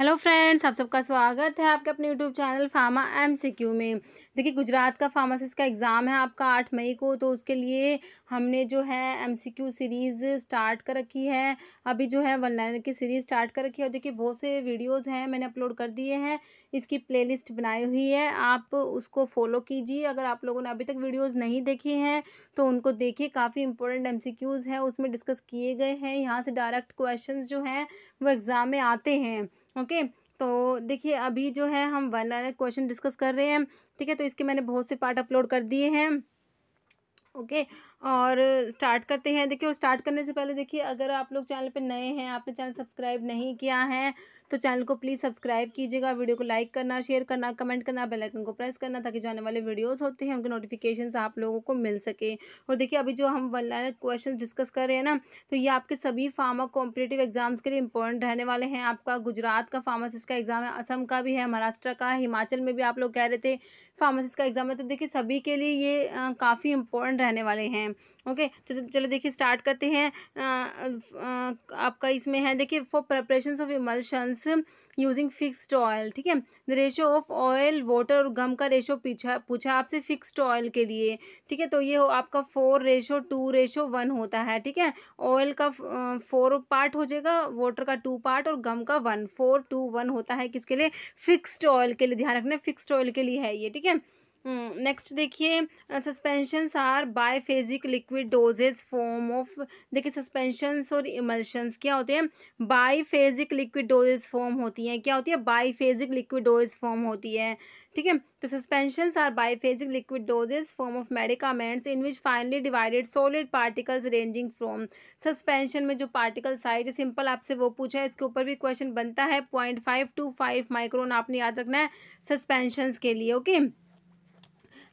Hello friends आप सबका स्वागत है आपके अपने YouTube channel pharma M C Q में देखिए गुजरात का फार्मासिस्ट का एग्ज़ाम है आपका आठ मई को तो उसके लिए हमने जो है M C Q series start कर रखी है अभी जो है वन लाइन की सीरीज़ स्टार्ट कर रखी है और देखिए बहुत से वीडियोस हैं मैंने अपलोड कर दिए हैं इसकी प्ले बनाई हुई है आप उसको फॉलो कीजिए अगर आप लोगों ने अभी तक वीडियोज़ नहीं देखी हैं तो उनको देखिए काफ़ी इंपॉर्टेंट एम सी क्यूज़ हैं उसमें डिस्कस किए गए हैं यहाँ से डायरेक्ट क्वेश्चन जो हैं वो एग्ज़ाम में आते हैं ओके तो देखिए अभी जो है हम वन आर क्वेश्चन डिस्कस कर रहे हैं ठीक है तो इसके मैंने बहुत से पार्ट अपलोड कर दिए हैं ओके okay, और स्टार्ट करते हैं देखिए और स्टार्ट करने से पहले देखिए अगर आप लोग चैनल पर नए हैं आपने चैनल सब्सक्राइब नहीं किया है तो चैनल को प्लीज़ सब्सक्राइब कीजिएगा वीडियो को लाइक करना शेयर करना कमेंट करना बेल आइकन को प्रेस करना ताकि जो आने वाले वीडियोस होते हैं उनके नोटिफिकेशन आप लोगों को मिल सके और देखिए अभी जो हम वन लाइन क्वेश्चन डिस्कस कर रहे हैं ना तो ये आपके सभी फार्मा कॉम्पिटेटिव एग्जाम्स के लिए इंपॉर्टेंट रहने वाले हैं आपका गुजरात का फार्मासिस्ट का एग्ज़ाम है असम का भी है महाराष्ट्र का हिमाचल में भी आप लोग कह रहे थे फार्मासिस्ट का एग्ज़ाम है तो देखिए सभी के लिए ये काफ़ी इंपॉर्टेंट रहने वाले हैं हैं ओके तो चलो चलो देखिए स्टार्ट करते हैं आ, आ, आपका इसमें है देखिए for preparation of emulsions using fixed oil ठीक है the ratio of oil water और गम का रेशो पूछा पूछा आपसे फिक्स्ड ऑयल के लिए ठीक है तो ये आपका four ratio two ratio one होता है ठीक है ऑयल का फोर पार्ट हो जाएगा वाटर का टू पार्ट और गम का वन फोर टू वन होता है किसके लिए फिक्स्ड ऑयल के लिए ध्यान रखना फिक्स्ड ऑयल के लिए है ये ठीक है नेक्स्ट हम्म, देखिए suspensions are phasic liquid dosage form of देखिए सस्पेंशंस और इमल्शंस क्या होते हैं फेजिक लिक्विड डोजेज फॉर्म होती हैं क्या होती है फेजिक लिक्विड डोजेज फॉर्म होती है ठीक है तो suspensions are phasic liquid dosage form of medicaments in which finely divided solid particles ranging from suspension में जो पार्टिकल साइज सिंपल आपसे वो पूछा है इसके ऊपर भी क्वेश्चन बनता है point five two five micron आपने याद रखना है सस्पेंशंस के लिए ओके okay?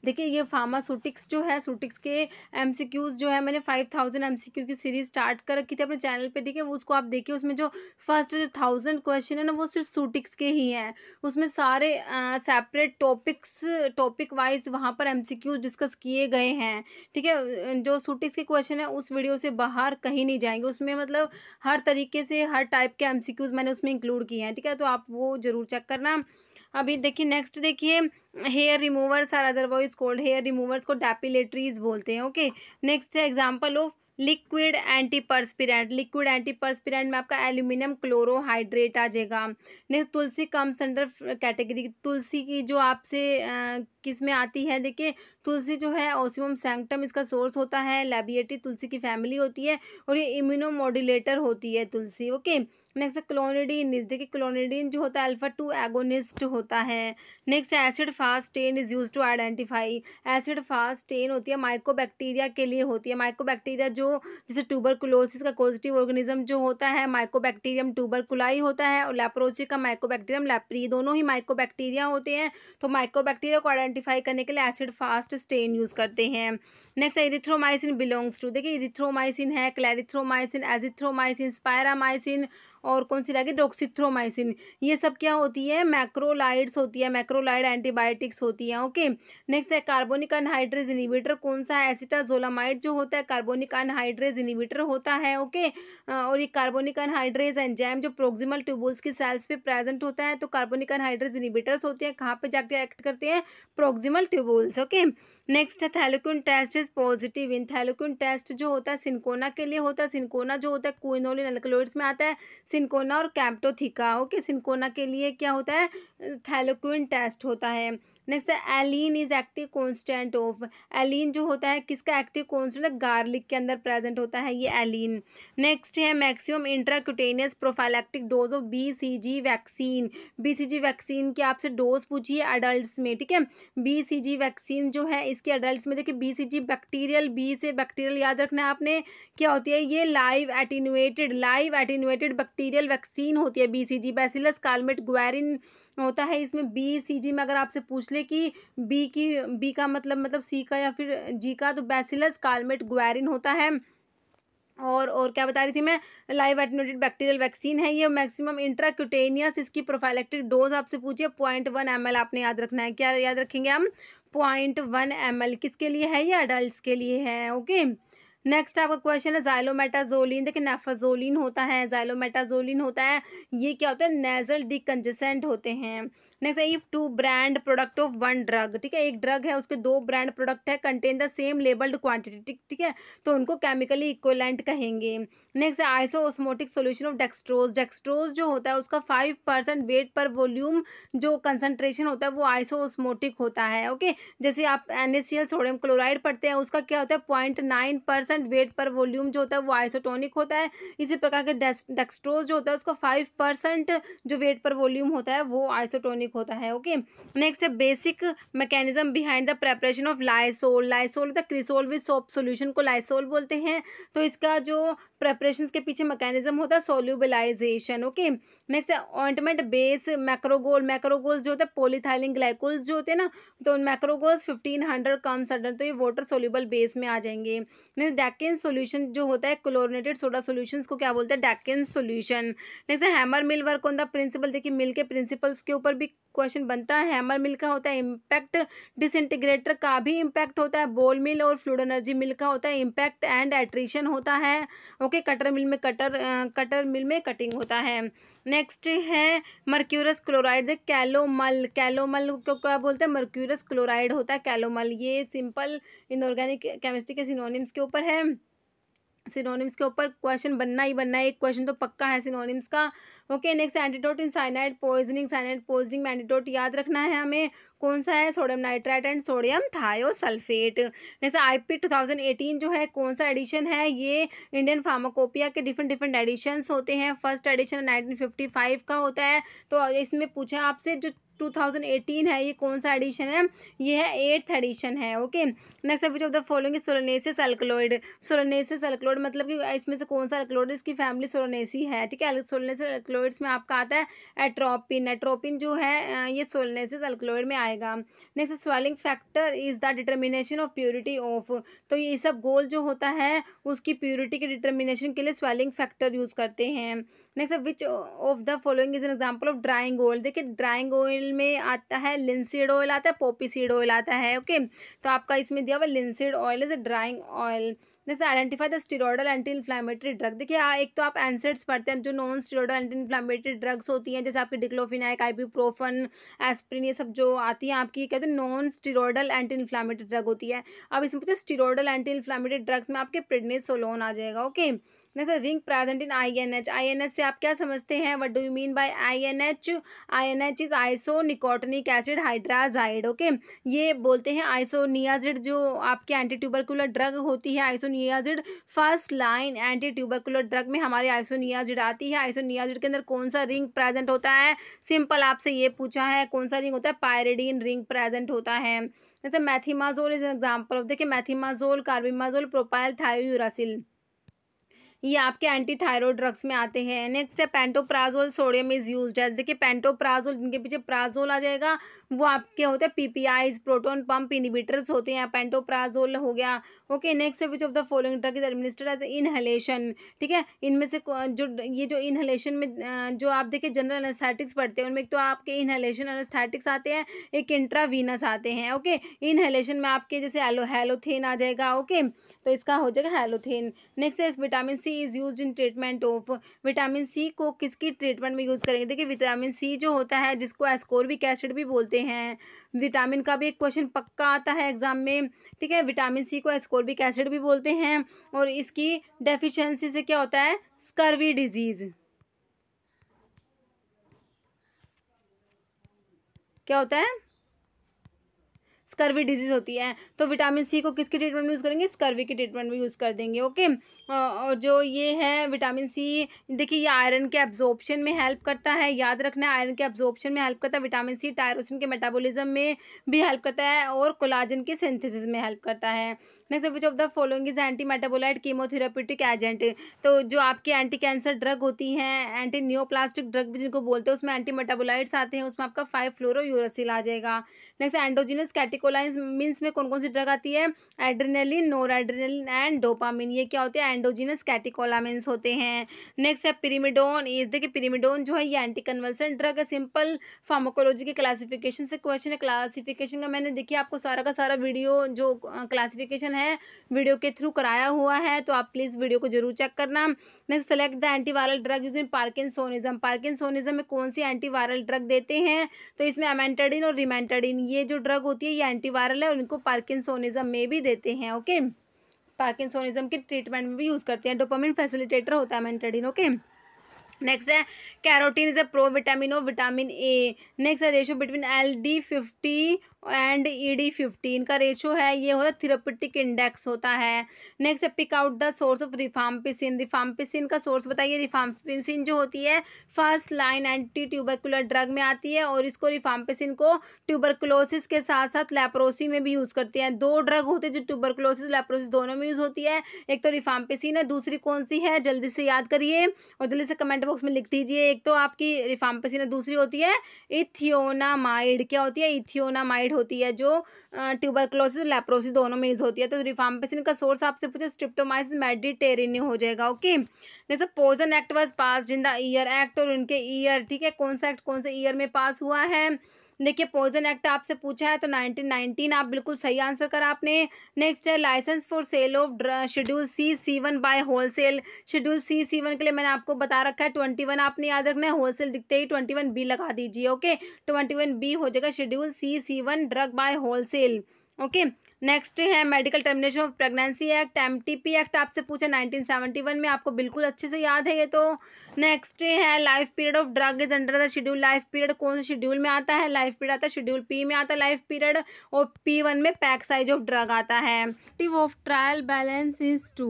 देखिए ये फार्मासूटिक्स जो है सूटिक्स के एम जो है मैंने फाइव थाउजेंड की सीरीज स्टार्ट कर रखी थी अपने चैनल पर ठीक है उसको आप देखिए उसमें जो फर्स्ट थाउजेंड क्वेश्चन है ना वो सिर्फ सूटिक्स के ही हैं उसमें सारे सेपरेट टॉपिक्स टॉपिक वाइज वहाँ पर एम डिस्कस किए गए हैं ठीक है जो सूटिक्स के क्वेश्चन है उस वीडियो से बाहर कहीं नहीं जाएंगे उसमें मतलब हर तरीके से हर टाइप के एम मैंने उसमें इंक्लूड किए हैं ठीक है तो आप वो ज़रूर चेक करना अभी देखिए नेक्स्ट देखिए hair removers are otherwise cold hair removers को डैपिलेटरीज बोलते हैं ओके नेक्स्ट है example of liquid anti perspirant liquid anti perspirant में आपका एल्यूमिनियम क्लोरोहाइड्रेट आ जाएगा next tulsi comes under category तुलसी की जो आपसे किस में आती है देखिए तुलसी जो है ओसिमम सैंक्टम इसका सोर्स होता है लेबिएटी तुलसी की फैमिली होती है और ये इम्यूनो मॉड्यूलेटर होती है तुलसी ओके नेक्स्ट है क्लोनिडीन देखिए क्लोनिडीन जो होता है अल्फा टू एगोनिस्ट होता है next acid fast stain is use to identify acid fast stain होती है माइकोबैक्टीरिया के लिए होती है माइकोबैक्टीरिया जो जैसे ट्यूबरकुलोसिस का पॉजिटिव ऑर्गेनिज्म जो होता है माइकोबैक्टीरियम ट्यूबरकुलाई होता है और लेप्रोसिस का माइकोबैक्टीरियम लेप्री दोनों ही माइकोबैक्टीरिया होते हैं तो माइकोबैक्टीरिया को आइडेंटिफाई आइडेंटिफाई करने के लिए एसिड फास्ट स्टेन यूज़ करते हैं नेक्स्ट इरिथ्रोमाइसिन बिलोंग्स टू देखिए इरिथ्रोमाइसिन है क्लैरिथ्रोमाइसिन एजिथ्रोमाइसिन स्पायरामाइसिन और कौन सी लगे डॉक्सीथ्रोमाइसिन ये सब क्या होती है मैक्रोलाइड्स होती है मैक्रोलाइड एंटीबायोटिक्स होती है ओके नेक्स्ट है कार्बोनिक अनहाइड्रेज इनिवेटर कौन सा है एसिटाजोलामाइड जो होता है कार्बोनिक अनहाइड्रेज इनिवेटर होता है ओके और ये कार्बोनिक अनहाइड्रेज एंजाइम जो प्रोक्सिमल ट्यूबुल्स की सेल्स पे प्रेजेंट होता है तो कार्बोनिक अनहाइड्रेज इनिवेटर्स होते हैं कहाँ पर जाके एक्ट करते हैं प्रोक्सिमल ट्यूबुल्स ओके नेक्स्ट है thalleioquin test is positive in thalleioquin test जो होता है सिंकोना के लिए होता है सिंकोना जो होता है कोइनोलिन एल्कलोइड्स में आता है सिंकोना और कैप्टोथिका ओके सिंकोना के लिए क्या होता है थैलोकिन टेस्ट होता है नेक्स्ट है alliin is active constant of alliin जो होता है किसका एक्टिव कॉन्स्टेंट गार्लिक के अंदर प्रेजेंट होता है ये एलिन नेक्स्ट है maximum intracutaneous prophylactic dose of B C G vaccine B C G vaccine की आपसे डोज पूछिए अडल्ट में ठीक है बी सी जी वैक्सीन जो है इसके अडल्ट में देखिए B C G bacterial B से बैक्टीरियल याद रखना है आपने क्या होती है ये live attenuated live attenuated bacterial vaccine होती है B C G bacillus Calmette Guerin होता है इसमें बी सी जी में अगर आपसे पूछ ले कि बी की बी का मतलब मतलब सी का या फिर जी का तो बैसिलस कार्मेट ग्वेरिन होता है और और क्या बता रही थी मैं लाइव एटनोटेड बैक्टीरियल वैक्सीन है ये मैक्सिमम इंट्राक्यूटेनियस इसकी प्रोफाइलेक्टिक डोज आपसे पूछिए पॉइंट वन एम आपने याद रखना है क्या याद रखेंगे हम पॉइंट वन एम किसके लिए है ये अडल्ट के लिए है ओके okay? नेक्स्ट आपका क्वेश्चन है जाइलोमेटाजोलिन देखिए नेफाजोलिन होता है जाइलोमेटाजोलिन होता है ये क्या होता है नेजल डिकन्जेसेंट होते हैं नेक्स्ट है if two brand product of one drug ठीक है एक ड्रग है उसके दो ब्रांड प्रोडक्ट है contain the same labelled quantity ठीक है तो उनको केमिकली इक्वलेंट कहेंगे नेक्स्ट है iso osmotic solution of dextrose dextrose जो होता है उसका five percent weight per volume जो कंसनट्रेशन होता है वो आइसो ऑस्मोटिक होता है ओके जैसे आप एन सोडियम क्लोराइड पढ़ते हैं उसका क्या होता है point nine percent weight per volume जो होता है वो आइसोटोनिक होता है इसी प्रकार के डेक्सट्रोज जो होता है उसका फाइव परसेंट जो वेट पर वॉल्यूम होता है वो आइसोटोनिक अधिक होता है ओके नेक्स्ट है basic mechanism behind the preparation of lysol lysol the cresol with soap solution को लाइसोल बोलते हैं तो इसका जो प्रेपरेशन के पीछे मैकेनिज्म होता है सोल्यूबलाइजेशन ओके नेक्स्ट है ऑइंटमेंट बेस मैक्रोगोल मैक्रोगोल जो होते हैं पोलीथाइलिन ग्लाइकोल्स जो होते हैं ना तो macrogols fifteen hundred come sudden तो ये वाटर सोल्यूबल बेस में आ जाएंगे नेक्स्ट डैकिन सोल्यूशन जो होता है क्लोरिनेटेड सोडा सोल्यूशन को क्या बोलते हैं डैकिन सोल्यूशन नेक्स्ट है hammer mill work on the principle देखिए मिल के प्रिंसिपल्स के ऊपर भी क्वेश्चन बनता है हैमर मिल का होता है इम्पैक्ट डिसइंटीग्रेटर का भी इम्पैक्ट होता है बोल मिल और फ्लूड एनर्जी मिल का होता है इम्पैक्ट एंड एट्रीशन होता है ओके कटर मिल में कटर कटर मिल में कटिंग होता है नेक्स्ट है मर्क्यूरस क्लोराइड कैलोमल कैलोमल को क्या बोलते हैं मर्क्यूरस क्लोराइड होता है कैलोमल ये सिंपल इनऑर्गेनिक केमिस्ट्री के सिनोनिम्स के ऊपर है सिनोनिम्स के ऊपर क्वेश्चन बनना ही बनना है एक क्वेश्चन तो पक्का है सिनोनिम्स का okay next antidote in cyanide poisoning cyanide poisoning में एंटीडोट याद रखना है हमें कौन सा है sodium nitrite and sodium thiosulphate जैसे I P two thousand eighteen जो है कौन सा एडिशन है ये इंडियन फार्माकोपिया के डिफरेंट डिफरेंट एडिशन होते हैं first edition nineteen fifty five का होता है तो इसमें पूछा आपसे जो 2018 है ये कौन सा एडिशन है ये है एट्थ एडिशन है okay next which of the following solanaceous alkaloid solanaceous alkaloid मतलब कि इसमें से कौन सा अल्कलोइड इसकी फैमिली सोलोनेसी है ठीक है सोलोनेसिस अल्कलोइड्स में आपका आता है एट्रोपिन एट्रोपिन जो है ये सोलोनेसिस अल्कलोइड में आएगा next swelling factor is the determination of purity of तो ये सब गोल जो होता है उसकी प्योरिटी के डिटर्मिनेशन के लिए स्वेलिंग फैक्टर यूज़ करते हैं next which of the following is an example of drying oil देखिए ड्राइंग ऑयल में आता है लिंसिड ऑयल आता है पोपी सीड ऑयल आता है ओके तो आपका इसमें दिया हुआ linseed oil is a drying oil next identify the steroidal anti inflammatory drug देखिए एक तो आप एंसेड्स पढ़ते हैं जो non steroidal anti inflammatory drugs होती हैं जैसे आपकी डिक्लोफिनाइक आईबीप्रोफन एस्प्रिन ये सब जो आती हैं आपकी कहते हैं non steroidal anti inflammatory drug होती है अब इसमें पूछे स्टीरोडल एंटी इन्फ्लामेटरी ड्रग्स में आपके प्रिडनेसोलोन आ जाएगा okay okay? Next ring present in I N H I N H से आप क्या समझते हैं what do you mean by I N H I N H is iso nicotinic acid hydrazide okay ये बोलते हैं आइसोनियाजिड जो आपके एंटी ट्यूबरकुलर ड्रग होती है isoniazid first line anti tubercular drug में हमारी आइसोनियाजिड आती है आइसोनियाजिड के अंदर कौन सा रिंग प्रेजेंट होता है सिंपल आपसे ये पूछा है कौन सा रिंग होता है पायरेडीन रिंग प्रेजेंट होता है जैसे methimazole is an example of देखिए मैथीमाजोल कार्बिमाजोल प्रोपाइल थायोरासिल ये आपके एंटी थायरॉयड ड्रग्स में आते हैं नेक्स्ट है पेंटोप्राजोल सोडियम इज़ यूज है देखिए पेंटोप्राजोल जिनके पीछे प्राजोल आ जाएगा वो आपके होते हैं पीपीआईज प्रोटोन पंप इनिबिटर्स होते हैं पेंटोप्राजोल हो गया ओके नेक्स्ट है which of the following drug is administered as inhalation ठीक है इनमें से जो ये जो इनहलेशन में जो आप देखिए जनरल अनेस्थेटिक्स पढ़ते हैं उनमें एक तो आपके इनहलेशन अनेस्थेटिक्स आते हैं एक इंट्रावीनस आते हैं ओके इनहलेशन में आपके जैसे एलो हेलोथेन आ जाएगा ओके तो इसका हो जाएगा हेलोथेन नेक्स्ट है vitamin C is use in treatment of vitamin C को किसकी ट्रीटमेंट में यूज़ करेंगे देखिए विटामिन सी जो होता है जिसको एस्कोरबिक एसिड भी बोलते हैं विटामिन का भी एक क्वेश्चन पक्का आता है एग्जाम में ठीक है विटामिन सी को एस्कोरबिक एसिड भी बोलते हैं और इसकी डेफिशेंसी से क्या होता है स्कर्वी डिजीज़ क्या होता है स्कर्वी डिजीज़ होती है तो विटामिन सी को किसके ट्रीटमेंट में यूज़ करेंगे स्कर्वी के ट्रीटमेंट में यूज़ कर देंगे ओके और जो ये है विटामिन सी देखिए ये आयरन के एब्जॉर्प्शन में हेल्प करता है याद रखना आयरन के एब्जॉर्प्शन में हेल्प करता है विटामिन सी टायरोसिन के मेटाबोलिज्म में भी हेल्प करता है और कोलाजन के सिंथेसिस में हेल्प करता है next which of the following is anti metabolite chemotherapeutic agent तो जो आपकी एंटी कैंसर ड्रग होती हैं एंटी न्योप्लास्टिक ड्रग भी जिनको बोलते हैं उसमें एंटी मेटाबोलाइट्स आते हैं उसमें आपका फाइव फ्लोरो यूरोसिल आ जाएगा नेक्स्ट एंडोजिनस कैटिकोलाइन मीन्स में कौन कौन सी ड्रग आती है एड्रेनलिन नोराड्रेनलिन एंड डोपामिन ये क्या होते हैं एंडोजिनस कैटिकोलामिन होते हैं नेक्स्ट है पिरीमिडोन इस देखिए पिरीमिडोन जो है ये एंटी कन्वर्सन ड्रग है सिंपल फार्माकोलॉजी के क्लासिफिकेशन से क्वेश्चन है क्लासिफिकेशन का मैंने देखिए आपको सारा का सारा वीडियो जो क्लासिफिकेशन है वीडियो के थ्रू कराया हुआ है तो आप प्लीज़ वीडियो को जरूर चेक करना next select the antiviral drug use in parkinsonism parkinsonism में कौन सी एंटीवायरल ड्रग देते हैं तो इसमें एमेंटाडिन और रिमेंटाडिन ये जो ड्रग होती है ये एंटीवायरल है और इनको पार्किसोनिज्म में भी देते हैं ओके पार्किसोनिज्म के ट्रीटमेंट में भी यूज़ करते हैं डोपोमिन फैसिलिटेटर होता है एमेंटाडिन ओके नेक्स्ट है carotene is a pro vitamin और विटामिन ए नेक्स्ट है ratio between L D fifty and E D fifteen का रेशो है ये होता है थेरापेटिक इंडेक्स होता है next pick out the source of rifampicin rifampicin का सोर्स बताइए रिफाम्पिसिन जो होती है first line anti tubercular drug में आती है और इसको रिफाम्पिसिन को ट्यूबरकुलोसिस के साथ साथ लेप्रोसी में भी यूज़ करती है दो ड्रग होते हैं जो ट्यूबरकुलोसिस लेप्रोसिस दोनों में यूज़ होती है एक तो रिफाम्पिसिन है दूसरी कौन सी है जल्दी से याद करिए और जल्दी से कमेंट बॉक्स में लिख दीजिए एक तो आपकी रिफाम्पिसिन है दूसरी होती है इथियोनामाइड क्या होती है इथियोनामाइड साइड होती है जो ट्यूबरक्लोसिस लेप्रोसिस दोनों में यूज़ होती है तो रिफाम्पिसिन का सोर्स आपसे पूछा स्ट्रिप्टोमाइसिस मेडिटेरेनियन हो जाएगा ओके जैसे poison act was pass in the year act और उनके ईयर ठीक है कौन सा एक्ट कौन से ईयर में पास हुआ है देखिए पोजन एक्ट आपसे पूछा है तो नाइनटीन आप बिल्कुल सही आंसर करा आपने नेक्स्ट है licence for sale of schedule C C one by sale schedule C C one के लिए मैंने आपको बता रखा है ट्वेंटी वन आपने याद रखना है होलसेल दिखते ही ट्वेंटी वन बी लगा दीजिए ओके ट्वेंटी वन बी हो जाएगा schedule C C one drug by sale okay next है medical termination of pregnancy act M act आपसे पूछा 1971 में आपको बिल्कुल अच्छे से याद है ये तो नेक्स्ट है life period of drug is under the schedule life period कौन से शेड्यूल में आता है लाइफ पीरियड आता है शेड्यूल पी में आता है लाइफ पीरियड और पी वन में पैक साइज ऑफ ड्रग आता है of trial balance is to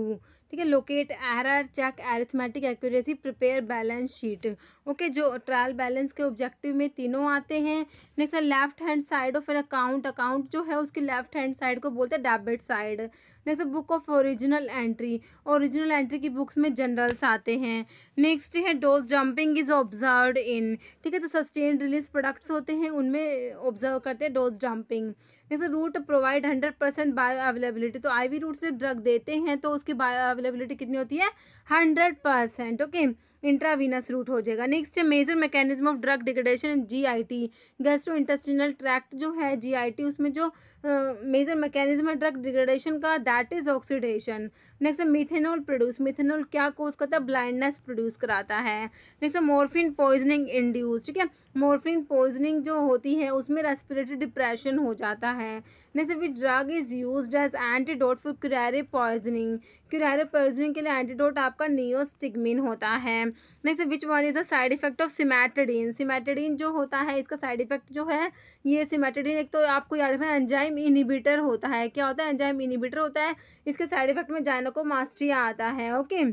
ठीक है locate error check arithmetic accuracy prepare balance sheet okay जो ट्रायल बैलेंस के ऑब्जेक्टिव में तीनों आते हैं next left hand side of an account account जो है उसकी लेफ्ट हैंड साइड को बोलते हैं debit side next book of original entry original entry की बुक्स में जनरल्स आते हैं नेक्स्ट है dose dumping is observe in ठीक है तो सस्टेन रिलीज प्रोडक्ट्स होते हैं उनमें ऑब्जर्व करते हैं डोज डंपिंग जैसे route provide hundred percent bio availability तो आईवी रूट से ड्रग देते हैं तो उसकी बायो अवेलेबिलिटी कितनी होती है hundred percent okay intravenous route हो जाएगा नेक्स्ट है major mechanism of drug degradation in G I T gastro intestinal tract जो है जी आई टी उसमें जो मेजर मैकेनिज्म है ड्रग डिग्रेडेशन का that is oxidation next methanol produce methanol क्या कोज करता है ब्लाइंडनेस प्रोड्यूस कराता है नेक्स्ट है मॉर्फिन पॉइजनिंग इंड्यूस ठीक है मॉर्फिन पॉइजनिंग जो होती है उसमें रेस्पिरेटरी डिप्रेशन हो जाता है next which drug is use as antidote for curare poisoning curare poisoning के लिए एंटीडोट आपका नियोस्टिगमिन होता है next which one is the side effect of cimetidine cimetidine जो होता है इसका साइड इफेक्ट जो है ये सिमेटेडीन एक तो आपको याद रखना एंजाइम इनिबिटर होता है क्या होता है एंजाइम इनिबिटर होता है इसके साइड इफेक्ट में जाने वालों को मास्ट्रिया आता है ओके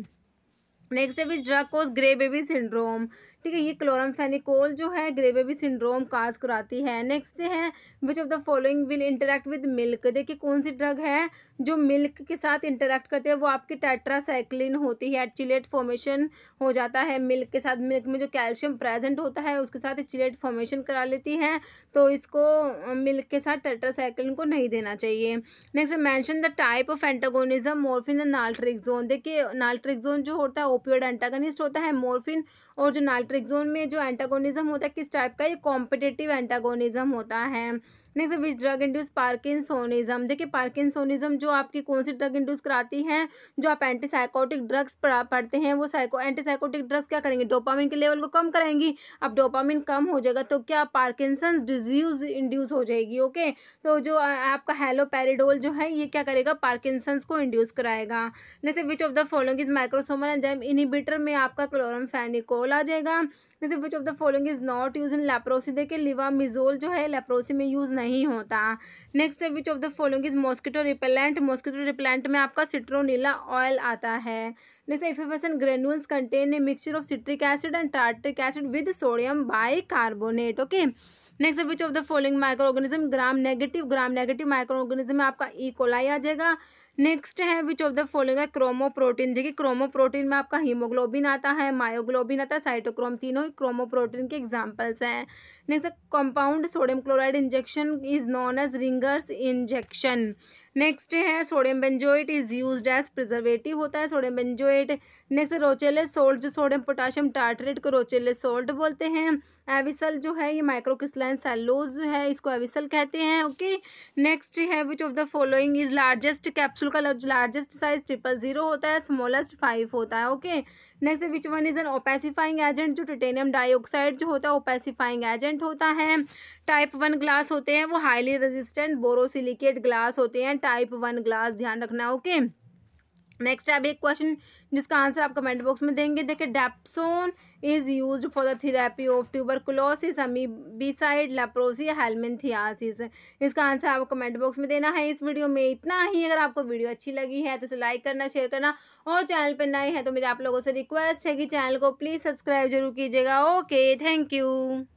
नेक्स्ट है drug cause grey baby syndrome ठीक है ये क्लोरमफेनिकोल जो है ग्रेबेबी सिंड्रोम काज कराती है नेक्स्ट है which of the following will interact with milk देखिए कौन सी ड्रग है जो मिल्क के साथ इंटरेक्ट करती है वो आपकी टेट्रासाइक्लिन होती है चिलेट फॉर्मेशन हो जाता है मिल्क के साथ मिल्क में जो कैल्शियम प्रेजेंट होता है उसके साथ चिलेट फॉर्मेशन करा लेती है तो इसको मिल्क के साथ टेट्रासाइक्लिन को नहीं देना चाहिए next mention the type of antagonism morphine and naltrexone देखिए नाल्ट्रिक्जोन जो होता है ओपियोड एंटागनिस्ट होता है मॉर्फिन और जो नाइट्रिक्जोन में जो एंटागोनिज्म होता है किस टाइप का ये कॉम्पिटेटिव एंटागोनिज्म होता है next which drug induce parkinsonism देखिए पार्किसोनिज्म जो आपकी कौन सी ड्रग इंड्यूस कराती हैं जो आप एंटीसाइकोटिक ड्रग्स पढ़ते हैं वो साइको एंटीसाइकोटिक ड्रग्स क्या करेंगे डोपामिन के लेवल को कम करेंगी अब डोपामिन कम हो जाएगा तो क्या पार्किसंस डिजीज इंड्यूस हो जाएगी ओके तो जो आपका हेलोपेरिडोल जो है ये क्या करेगा पार्किसंस को इंड्यूस कराएगा जैसे which of the following is microsomal enzyme inhibitor में आपका क्लोरम फेनिकोल आ जाएगा जैसे which of the following is not use in leprosy देखिए लिवामिजोल जो है लेप्रोसी में यूज़ नहीं नहीं होता next which of the following is mosquito repellent mosquito repellent में आपका सिट्रोनीला ऑयल आता है next effervescent granules contain a mixture of citric acid and tartaric acid with sodium bicarbonate okay next which of the following microorganism gram negative gram negative microorganism में आपका E e. Coli आ जाएगा next है which of the following है chromoprotein देखिए chromoprotein में आपका haemoglobin आता है मायोग्लोबिन आता है साइटोक्रोम तीनों क्रोमोप्रोटीन के एग्जाम्पल्स हैं next compound sodium chloride injection is known as Ringer's injection next है sodium benzoate is use as preservative होता है sodium benzoate next Rochelle's salt जो सोडियम पोटाशियम टार्टरेट को रोचेलेस सोल्ट बोलते हैं एविसल जो है ये माइक्रोक्रिस्टलाइन सेलोज है इसको एविसल कहते हैं ओके नेक्स्ट है which of the following is largest capsule का लार्जेस्ट साइज ट्रिपल जीरो होता है स्मॉलेस्ट फाइव होता है okay okay? Next which one is an opacifying agent जो टिटेनियम डाइऑक्साइड जो होता है ओपेसिफाइंग एजेंट होता है टाइप वन ग्लास होते हैं वो हाईली रेजिस्टेंट बोरोसिलिकेट ग्लास होते हैं टाइप वन ग्लास ध्यान रखना ओके okay? नेक्स्ट अभी एक क्वेश्चन जिसका आंसर आप कमेंट बॉक्स में देंगे देखिए dapsone is use for the therapy of tuberculosis amoebicide leprosy helminthiasis इसका आंसर आपको कमेंट बॉक्स में देना है इस वीडियो में इतना ही अगर आपको वीडियो अच्छी लगी है तो इसे लाइक करना शेयर करना और चैनल पर नए हैं तो मेरे आप लोगों से रिक्वेस्ट है कि चैनल को प्लीज़ सब्सक्राइब जरूर कीजिएगा ओके थैंक यू